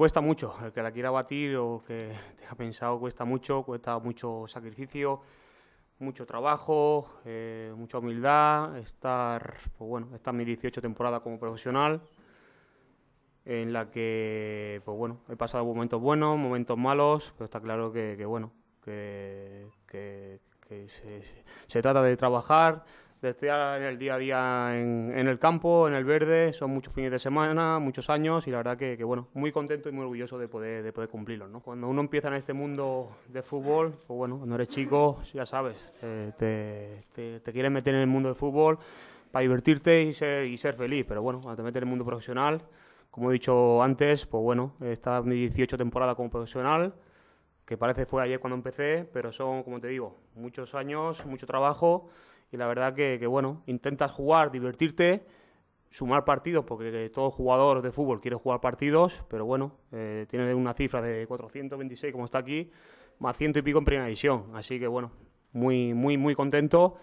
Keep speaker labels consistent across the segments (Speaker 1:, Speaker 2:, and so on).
Speaker 1: Cuesta mucho, el que la quiera batir o que te ha pensado cuesta mucho, cuesta mucho sacrificio, mucho trabajo, eh, mucha humildad, estar, pues bueno, esta es mi 18 temporada como profesional, en la que, pues bueno, he pasado momentos buenos, momentos malos, pero está claro que, bueno, que, se, se, trata de trabajar, de estar en el día a día en, el campo, en el verde, son muchos fines de semana, muchos años y la verdad que, bueno, muy contento y muy orgulloso de poder, de cumplirlos. ¿no? Cuando uno empieza en este mundo de fútbol, pues bueno, cuando eres chico, ya sabes, te, quieres meter en el mundo de fútbol para divertirte y ser, feliz, pero bueno, cuando te metes en el mundo profesional, como he dicho antes, pues bueno, esta mi 18 temporada como profesional, que parece fue ayer cuando empecé, pero son, como te digo, muchos años, mucho trabajo y la verdad que, bueno, intentas jugar, divertirte, sumar partidos, porque todo jugador de fútbol quiere jugar partidos, pero bueno, eh, tiene una cifra de 426 como está aquí, más ciento y pico en primera división, así que bueno, muy, muy, muy contento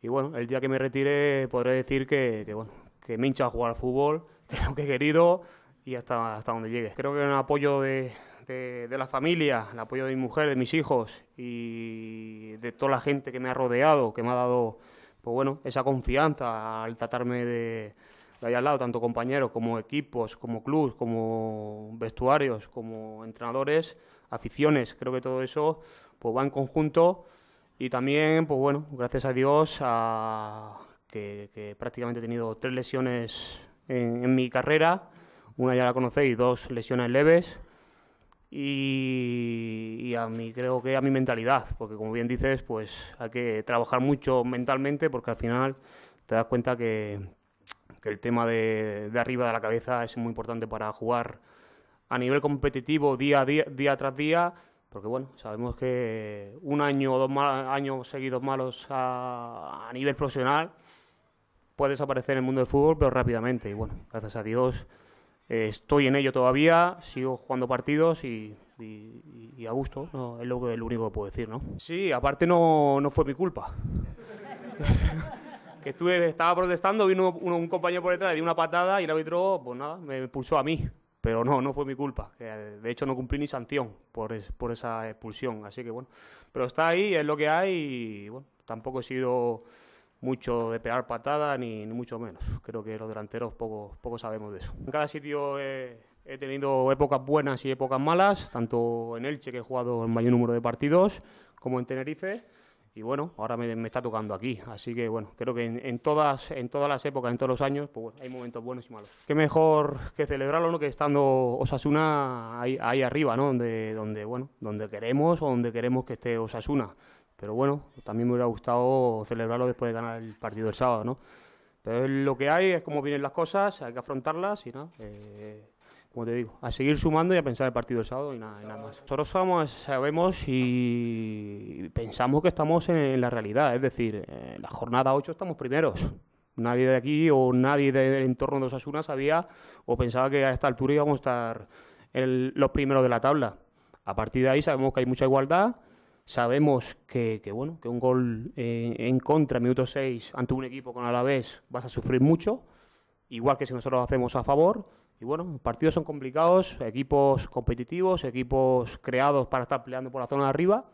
Speaker 1: y bueno, el día que me retire podré decir que, bueno, que me hincha a jugar al fútbol, que es lo que he querido y hasta, hasta donde llegue. Creo que un apoyo de, de, la familia, el apoyo de mi mujer, de mis hijos y de toda la gente que me ha rodeado, que me ha dado pues bueno, esa confianza al tratarme de, de al lado, tanto compañeros como equipos, como clubs, como vestuarios, como entrenadores, aficiones. Creo que todo eso pues va en conjunto y también, pues bueno, gracias a Dios que, prácticamente he tenido tres lesiones en, en mi carrera, una ya la conocéis, dos lesiones leves y, a mí creo que a mi mentalidad, porque como bien dices, pues hay que trabajar mucho mentalmente porque al final te das cuenta que, el tema de, arriba de la cabeza es muy importante para jugar a nivel competitivo día, a día, día tras día, porque bueno, sabemos que un año o dos años seguidos malos a, a nivel profesional puede desaparecer en el mundo del fútbol, pero rápidamente. Y bueno, gracias a Dios eh, estoy en ello todavía, sigo jugando partidos y, a gusto, no, es lo, único que puedo decir, ¿no? Sí, aparte no, no fue mi culpa. que estuve, estaba protestando, vino un compañero por detrás, le di una patada y el árbitro, pues nada, me expulsó a mí. Pero no, no fue mi culpa. De hecho, no cumplí ni sanción por, por esa expulsión. Así que bueno, pero está ahí, es lo que hay y bueno, tampoco he sido mucho de pegar patada ni, mucho menos. Creo que los delanteros poco, poco sabemos de eso. En cada sitio eh, he, tenido épocas buenas y épocas malas, tanto en Elche, que he jugado el mayor número de partidos, como en Tenerife. Y bueno, ahora me, me está tocando aquí. Así que bueno, creo que en, todas, en todas las épocas, en todos los años, pues hay momentos buenos y malos. Qué mejor que celebrarlo, ¿no? Que estando Osasuna ahí, ahí arriba, ¿no? Donde, donde, bueno, donde queremos o donde queremos que esté Osasuna. Pero bueno, también me hubiera gustado celebrarlo después de ganar el partido del sábado, ¿no? Pero lo que hay, es como vienen las cosas, hay que afrontarlas y nada. Eh, como te digo, a seguir sumando y a pensar el partido del sábado y nada, más. Nosotros sabemos y pensamos que estamos en, la realidad, es decir, en la jornada 8 estamos primeros. Nadie de aquí o nadie del entorno de Osasuna sabía o pensaba que a esta altura íbamos a estar los primeros de la tabla. A partir de ahí sabemos que hay mucha igualdad Sabemos que, bueno, que un gol eh, en contra, minuto 6, ante un equipo con Alavés, vas a sufrir mucho, igual que si nosotros lo hacemos a favor. Y bueno, partidos son complicados, equipos competitivos, equipos creados para estar peleando por la zona de arriba,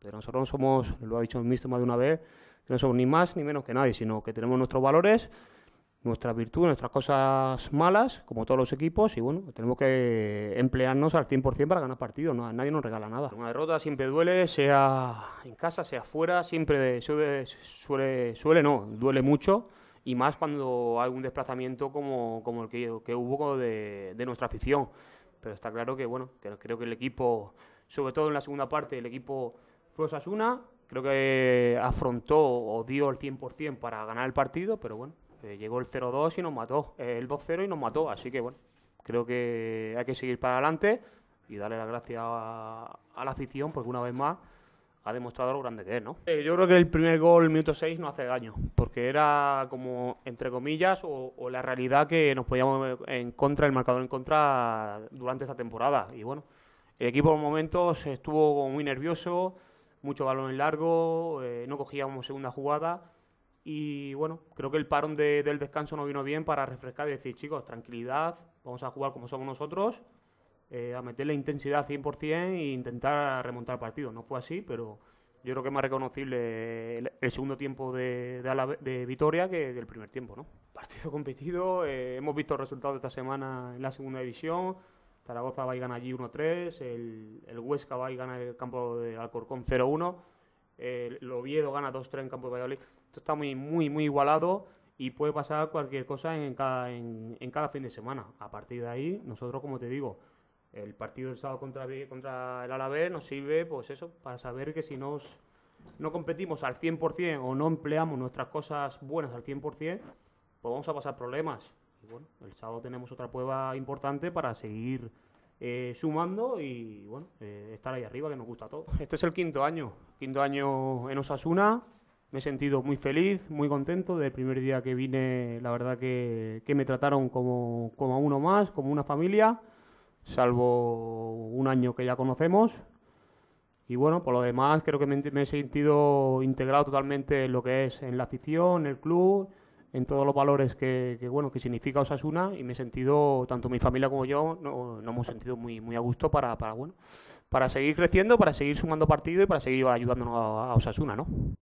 Speaker 1: pero nosotros no somos, lo ha dicho el ministro más de una vez, que no somos ni más ni menos que nadie, sino que tenemos nuestros valores nuestras virtudes, nuestras cosas malas, como todos los equipos, y bueno, tenemos que emplearnos al 100% para ganar partido ¿no? nadie nos regala nada. Una derrota siempre duele, sea en casa, sea afuera. siempre suele, suele, no, duele mucho, y más cuando hay un desplazamiento como, como el que, hubo de, nuestra afición. Pero está claro que, bueno, que creo que el equipo, sobre todo en la segunda parte, el equipo fue una creo que afrontó o dio el 100% para ganar el partido, pero bueno, eh, llegó el 0-2 y nos mató, eh, el 2-0 y nos mató, así que bueno, creo que hay que seguir para adelante y darle las gracias a, la afición porque una vez más ha demostrado lo grande que es, ¿no? yo creo que el primer gol, minuto 6, no hace daño, porque era como, entre comillas, o, la realidad que nos podíamos en contra, el marcador en contra durante esta temporada. Y bueno, el equipo por momentos estuvo muy nervioso, mucho balón en largo, eh, no cogíamos segunda jugada y bueno, creo que el parón del descanso no vino bien para refrescar y decir, chicos, tranquilidad, vamos a jugar como somos nosotros, eh, a meter la intensidad 100% e intentar remontar el partido. No fue así, pero yo creo que es más reconocible el, segundo tiempo de, de, Vitoria que el primer tiempo. ¿no? Partido competido, eh, hemos visto resultados esta semana en la segunda división. Zaragoza va y gana allí 1-3, el, el Huesca va y gana el campo de Alcorcón 0-1, el Oviedo gana 2-3 en campo de Valladolid. Esto está muy, muy, muy igualado y puede pasar cualquier cosa en cada, en, cada fin de semana. A partir de ahí, nosotros, como te digo, el partido del sábado contra, el Alavés nos sirve, pues eso, para saber que si nos, no competimos al 100% o no empleamos nuestras cosas buenas al 100%, pues vamos a pasar problemas. Y bueno, el sábado tenemos otra prueba importante para seguir eh, sumando y bueno, eh, estar ahí arriba, que nos gusta todo. Este es el quinto año, quinto año en Osasuna, me he sentido muy feliz, muy contento. del primer día que vine, la verdad que, que me trataron como, como a uno más, como una familia, salvo un año que ya conocemos. Y bueno, por lo demás creo que me, he sentido integrado totalmente en lo que es en la afición, en el club, en todos los valores que, bueno que significa Osasuna y me he sentido, tanto mi familia como yo, no no hemos sentido muy, muy a gusto para, para, bueno, para seguir creciendo, para seguir sumando partido y para seguir ayudándonos a, a Osasuna, ¿no?